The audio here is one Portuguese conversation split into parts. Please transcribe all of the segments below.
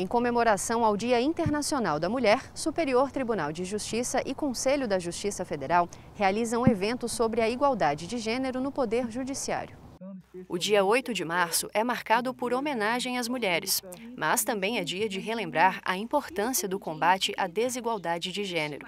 Em comemoração ao Dia Internacional da Mulher, Superior Tribunal de Justiça e Conselho da Justiça Federal realizam eventos sobre a igualdade de gênero no Poder Judiciário. O dia 8 de março é marcado por homenagem às mulheres, mas também é dia de relembrar a importância do combate à desigualdade de gênero.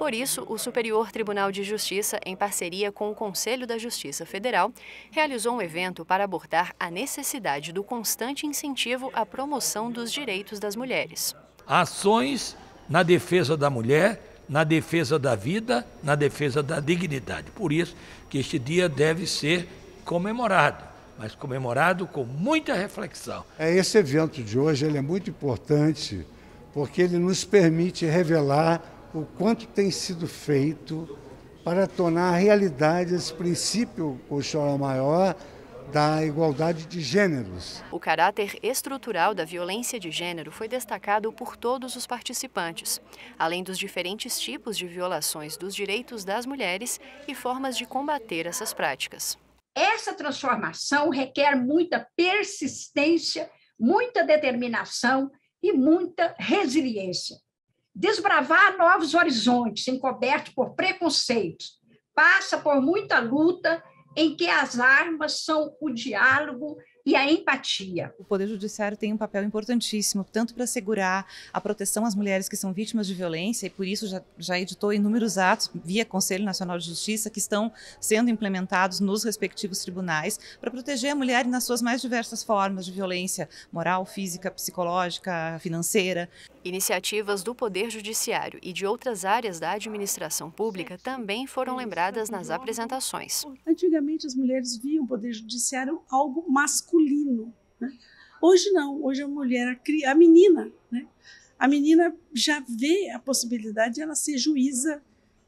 Por isso, o Superior Tribunal de Justiça, em parceria com o Conselho da Justiça Federal, realizou um evento para abordar a necessidade do constante incentivo à promoção dos direitos das mulheres. Ações na defesa da mulher, na defesa da vida, na defesa da dignidade. Por isso que este dia deve ser comemorado, mas comemorado com muita reflexão. É esse evento de hoje, ele é muito importante porque ele nos permite revelar o quanto tem sido feito para tornar realidade esse princípio Oxalá Maior da igualdade de gêneros. O caráter estrutural da violência de gênero foi destacado por todos os participantes, além dos diferentes tipos de violações dos direitos das mulheres e formas de combater essas práticas. Essa transformação requer muita persistência, muita determinação e muita resiliência. Desbravar novos horizontes encobertos por preconceitos passa por muita luta em que as armas são o diálogo e a empatia. O Poder Judiciário tem um papel importantíssimo, tanto para assegurar a proteção às mulheres que são vítimas de violência, e por isso já, já editou inúmeros atos via Conselho Nacional de Justiça que estão sendo implementados nos respectivos tribunais para proteger a mulher nas suas mais diversas formas de violência moral, física, psicológica, financeira. Iniciativas do Poder Judiciário e de outras áreas da administração pública também foram lembradas nas apresentações. Antigamente, as mulheres viam o Poder Judiciário algo masculino masculino. Né? Hoje não, hoje a mulher, a, a menina, né? a menina já vê a possibilidade de ela ser juíza,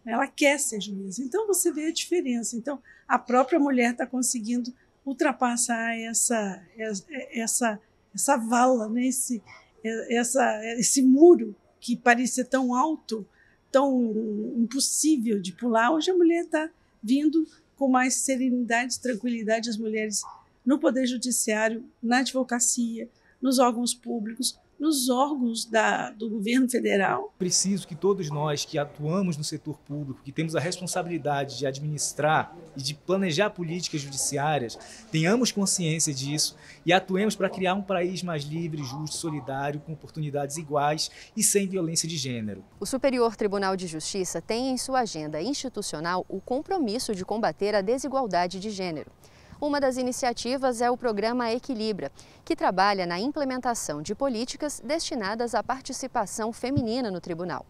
ela quer ser juíza. Então você vê a diferença. Então a própria mulher está conseguindo ultrapassar essa essa essa vala, né? esse, essa, esse muro que parecia tão alto, tão impossível de pular. Hoje a mulher está vindo com mais serenidade, tranquilidade, as mulheres no Poder Judiciário, na advocacia, nos órgãos públicos, nos órgãos da, do governo federal. Preciso que todos nós que atuamos no setor público, que temos a responsabilidade de administrar e de planejar políticas judiciárias, tenhamos consciência disso e atuemos para criar um país mais livre, justo, solidário, com oportunidades iguais e sem violência de gênero. O Superior Tribunal de Justiça tem em sua agenda institucional o compromisso de combater a desigualdade de gênero. Uma das iniciativas é o programa Equilibra, que trabalha na implementação de políticas destinadas à participação feminina no tribunal.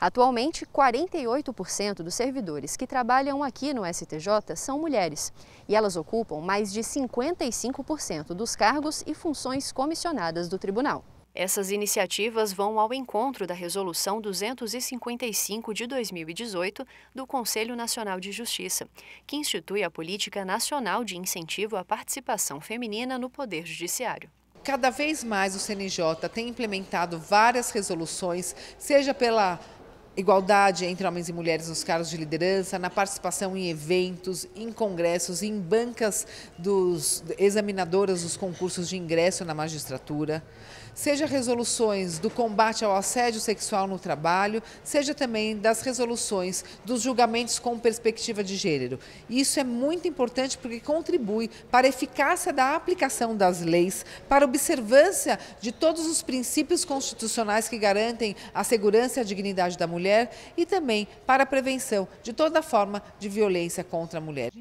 Atualmente, 48% dos servidores que trabalham aqui no STJ são mulheres e elas ocupam mais de 55% dos cargos e funções comissionadas do tribunal. Essas iniciativas vão ao encontro da Resolução 255 de 2018 do Conselho Nacional de Justiça, que institui a Política Nacional de Incentivo à Participação Feminina no Poder Judiciário cada vez mais o CNJ tem implementado várias resoluções, seja pela Igualdade entre homens e mulheres nos cargos de liderança, na participação em eventos, em congressos, em bancas dos examinadoras dos concursos de ingresso na magistratura, seja resoluções do combate ao assédio sexual no trabalho, seja também das resoluções dos julgamentos com perspectiva de gênero. Isso é muito importante porque contribui para a eficácia da aplicação das leis, para a observância de todos os princípios constitucionais que garantem a segurança e a dignidade da mulher mulher e também para a prevenção de toda forma de violência contra a mulher.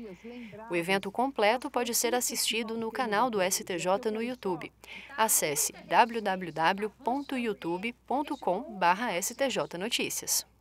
O evento completo pode ser assistido no canal do STJ no YouTube. Acesse www.youtube.com/stjnoticias.